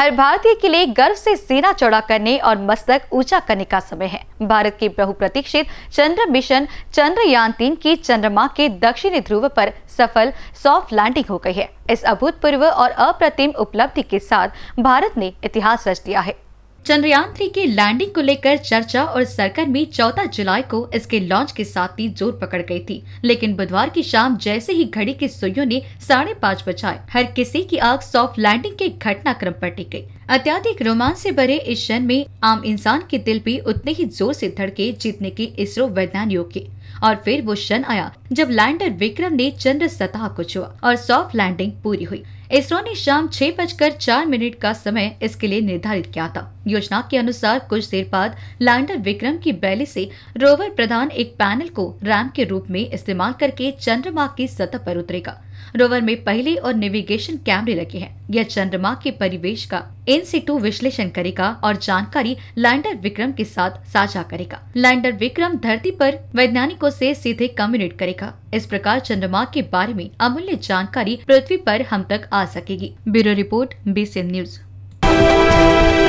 हर भारतीय के लिए गर्व से सेना चौड़ा करने और मस्तक ऊंचा करने का समय है भारत के बहुप्रतीक्षित चंद्र मिशन चंद्रयान तीन की चंद्रमा के दक्षिणी ध्रुव पर सफल सॉफ्ट लैंडिंग हो गई है इस अभूतपूर्व और अप्रतिम उपलब्धि के साथ भारत ने इतिहास रच दिया है चंद्रयान थ्री के लैंडिंग को लेकर चर्चा और में 14 जुलाई को इसके लॉन्च के साथ ही जोर पकड़ गई थी लेकिन बुधवार की शाम जैसे ही घड़ी के सुइयों ने साढ़े पाँच बजाए हर किसी की आग सॉफ्ट लैंडिंग के घटनाक्रम पर टिक गई अत्याधिक रोमांच से भरे इस क्षण में आम इंसान के दिल भी उतने ही जोर से धड़के जितने की इसरो वैज्ञानियों के और फिर वो क्षण आया जब लैंडर विक्रम ने चंद्र सतह को छुआ और सॉफ्ट लैंडिंग पूरी हुई इसरो ने शाम छह बजकर चार मिनट का समय इसके लिए निर्धारित किया था योजना के अनुसार कुछ देर बाद लैंडर विक्रम की बैली से रोवर प्रधान एक पैनल को रैम के रूप में इस्तेमाल करके चंद्रमा की सतह पर उतरेगा रोवर में पहले और नेविगेशन कैमरे लगे हैं यह चंद्रमा के परिवेश का इन टू विश्लेषण करेगा और जानकारी लैंडर विक्रम के साथ साझा करेगा लैंडर विक्रम धरती पर वैज्ञानिकों से सीधे कम्युनिकेट करेगा इस प्रकार चंद्रमा के बारे में अमूल्य जानकारी पृथ्वी पर हम तक आ सकेगी ब्यूरो रिपोर्ट बी न्यूज